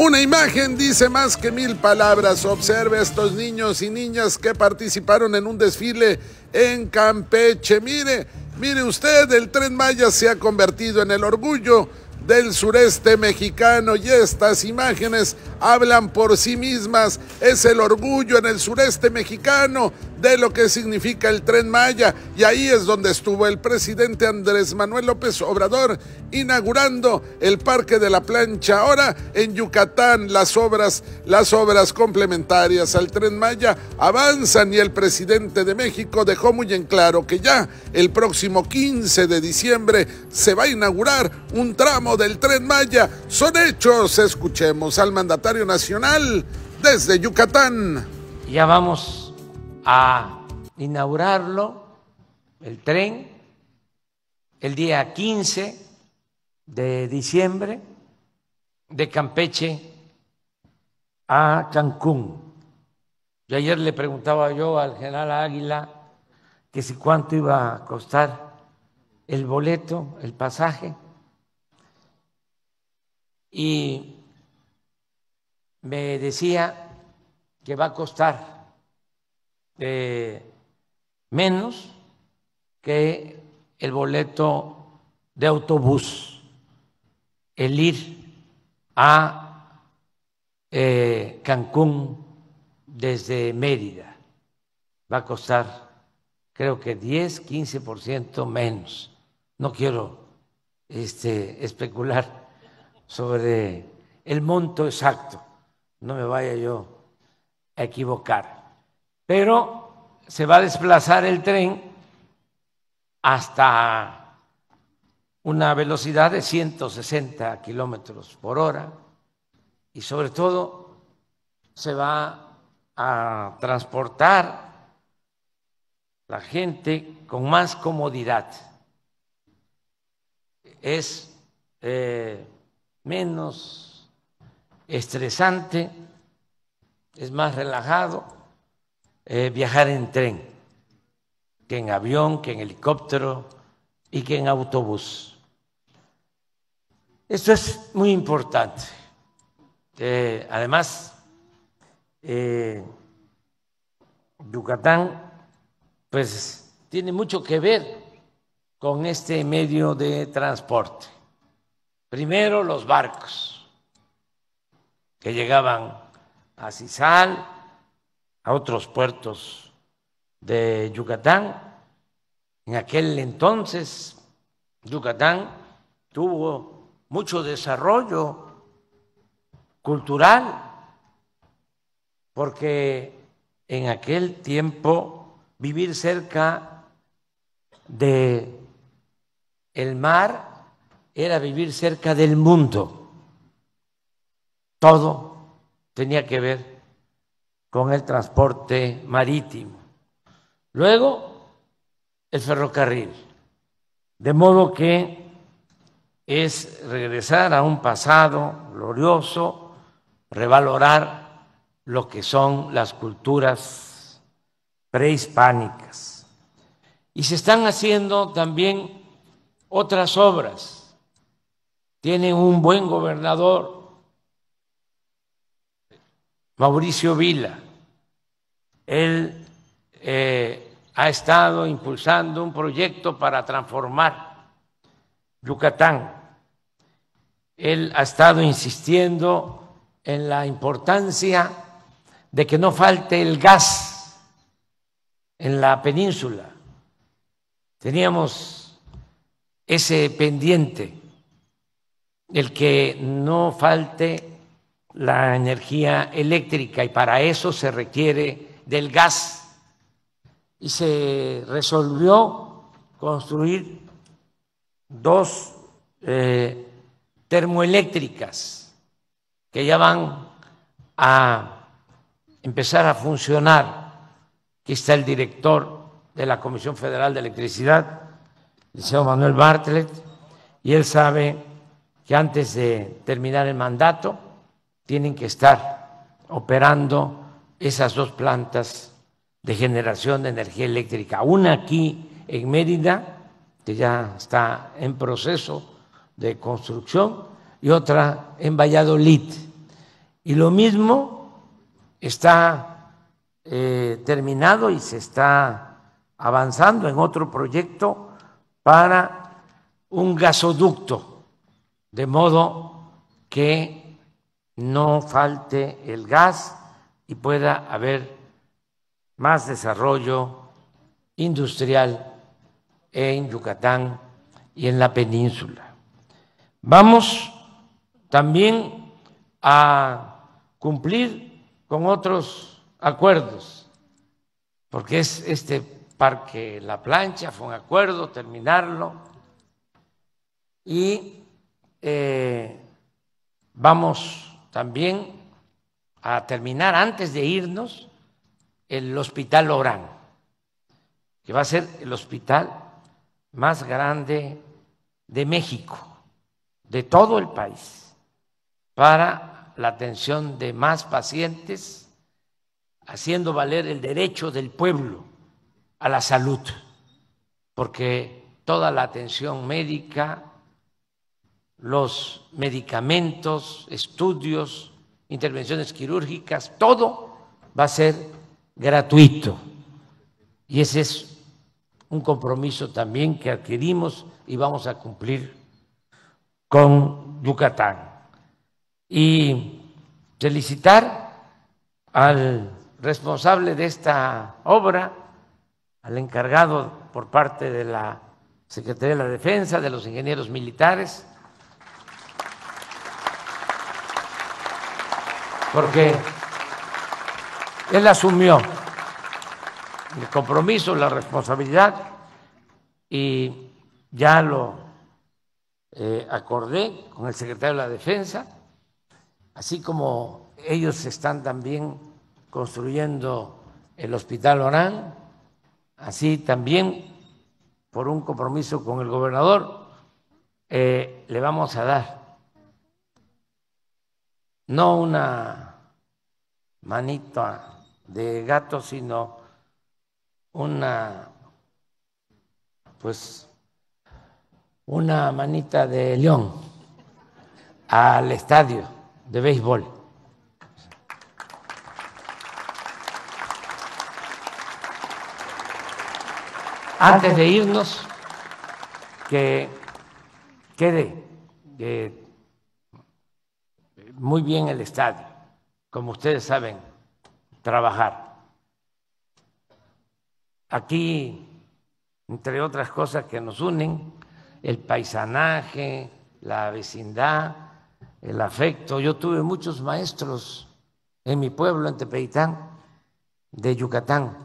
Una imagen dice más que mil palabras. Observe a estos niños y niñas que participaron en un desfile en Campeche. Mire, mire usted, el tren Maya se ha convertido en el orgullo del sureste mexicano y estas imágenes hablan por sí mismas. Es el orgullo en el sureste mexicano de lo que significa el tren Maya. Y ahí es donde estuvo el presidente Andrés Manuel López Obrador inaugurando el Parque de la Plancha. Ahora en Yucatán las obras, las obras complementarias al tren Maya avanzan y el presidente de México dejó muy en claro que ya el próximo 15 de diciembre se va a inaugurar un tramo del tren Maya. Son hechos, escuchemos al mandatario nacional desde Yucatán. Ya vamos a inaugurarlo, el tren, el día 15 de diciembre, de Campeche a Cancún. Y ayer le preguntaba yo al general Águila que si cuánto iba a costar el boleto, el pasaje. Y me decía que va a costar eh, menos que el boleto de autobús, el ir a eh, Cancún desde Mérida. Va a costar creo que 10, 15% menos. No quiero este, especular sobre el monto exacto, no me vaya yo a equivocar pero se va a desplazar el tren hasta una velocidad de 160 kilómetros por hora y sobre todo se va a transportar la gente con más comodidad. Es eh, menos estresante, es más relajado viajar en tren, que en avión, que en helicóptero y que en autobús. Esto es muy importante. Eh, además, eh, Yucatán, pues tiene mucho que ver con este medio de transporte. Primero los barcos que llegaban a Cisal, a otros puertos de Yucatán. En aquel entonces, Yucatán tuvo mucho desarrollo cultural, porque en aquel tiempo vivir cerca de el mar era vivir cerca del mundo. Todo tenía que ver con el transporte marítimo. Luego, el ferrocarril. De modo que es regresar a un pasado glorioso, revalorar lo que son las culturas prehispánicas. Y se están haciendo también otras obras. Tienen un buen gobernador, Mauricio Vila él eh, ha estado impulsando un proyecto para transformar Yucatán. Él ha estado insistiendo en la importancia de que no falte el gas en la península. Teníamos ese pendiente, el que no falte la energía eléctrica y para eso se requiere del gas y se resolvió construir dos eh, termoeléctricas que ya van a empezar a funcionar. Aquí está el director de la Comisión Federal de Electricidad, el señor Manuel Bartlett, y él sabe que antes de terminar el mandato tienen que estar operando esas dos plantas de generación de energía eléctrica, una aquí en Mérida, que ya está en proceso de construcción, y otra en Valladolid. Y lo mismo está eh, terminado y se está avanzando en otro proyecto para un gasoducto, de modo que no falte el gas y pueda haber más desarrollo industrial en Yucatán y en la península. Vamos también a cumplir con otros acuerdos, porque es este parque La Plancha, fue un acuerdo terminarlo y eh, vamos también a terminar antes de irnos el hospital Lorán, que va a ser el hospital más grande de México, de todo el país, para la atención de más pacientes, haciendo valer el derecho del pueblo a la salud, porque toda la atención médica, los medicamentos, estudios, intervenciones quirúrgicas, todo va a ser gratuito. Y ese es un compromiso también que adquirimos y vamos a cumplir con Yucatán. Y felicitar al responsable de esta obra, al encargado por parte de la Secretaría de la Defensa, de los ingenieros militares, porque él asumió el compromiso, la responsabilidad y ya lo eh, acordé con el secretario de la Defensa, así como ellos están también construyendo el Hospital Orán, así también por un compromiso con el gobernador, eh, le vamos a dar no una manita de gato, sino una, pues, una manita de león al estadio de béisbol. Antes de irnos, que quede que eh, muy bien el estadio, como ustedes saben trabajar. Aquí, entre otras cosas que nos unen, el paisanaje, la vecindad, el afecto. Yo tuve muchos maestros en mi pueblo, en Tepeitán, de Yucatán,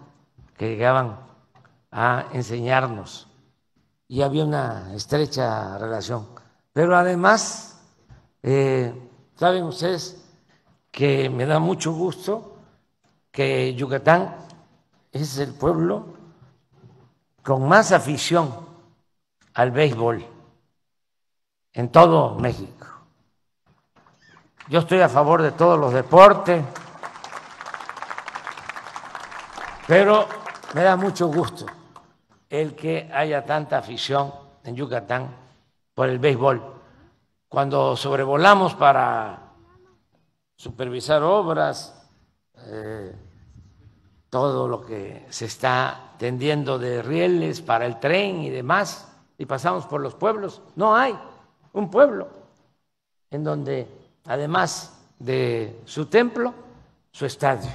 que llegaban a enseñarnos y había una estrecha relación. Pero además, eh, Saben ustedes que me da mucho gusto que Yucatán es el pueblo con más afición al béisbol en todo México. Yo estoy a favor de todos los deportes, pero me da mucho gusto el que haya tanta afición en Yucatán por el béisbol cuando sobrevolamos para supervisar obras, eh, todo lo que se está tendiendo de rieles para el tren y demás, y pasamos por los pueblos, no hay un pueblo en donde, además de su templo, su estadio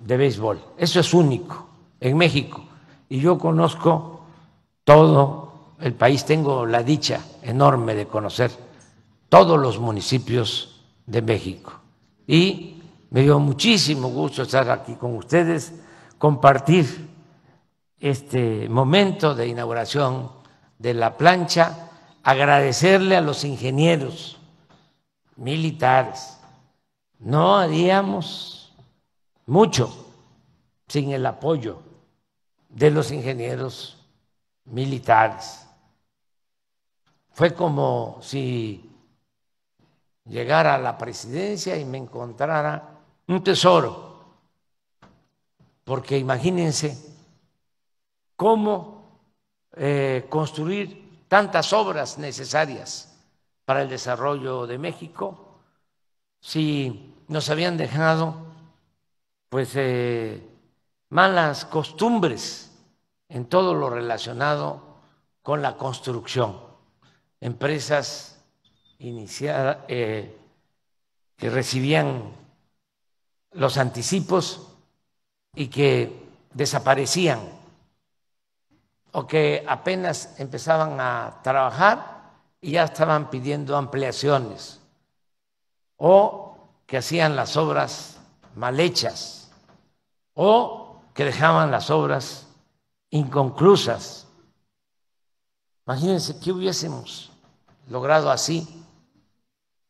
de béisbol. Eso es único en México. Y yo conozco todo el país, tengo la dicha enorme de conocer todos los municipios de México. Y me dio muchísimo gusto estar aquí con ustedes, compartir este momento de inauguración de la plancha, agradecerle a los ingenieros militares. No haríamos mucho sin el apoyo de los ingenieros militares. Fue como si llegara a la presidencia y me encontrara un tesoro. Porque imagínense cómo eh, construir tantas obras necesarias para el desarrollo de México si nos habían dejado pues eh, malas costumbres en todo lo relacionado con la construcción. Empresas iniciada, eh, que recibían los anticipos y que desaparecían o que apenas empezaban a trabajar y ya estaban pidiendo ampliaciones o que hacían las obras mal hechas o que dejaban las obras inconclusas. Imagínense qué hubiésemos logrado así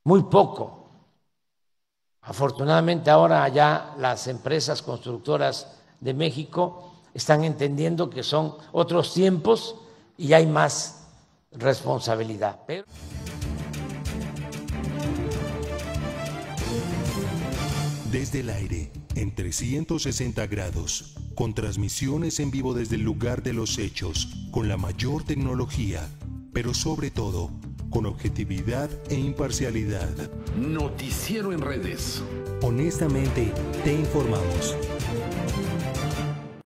muy poco. Afortunadamente ahora ya las empresas constructoras de México están entendiendo que son otros tiempos y hay más responsabilidad. Desde el aire, en 360 grados, con transmisiones en vivo desde el lugar de los hechos, con la mayor tecnología, pero sobre todo, con objetividad e imparcialidad. Noticiero en redes. Honestamente, te informamos.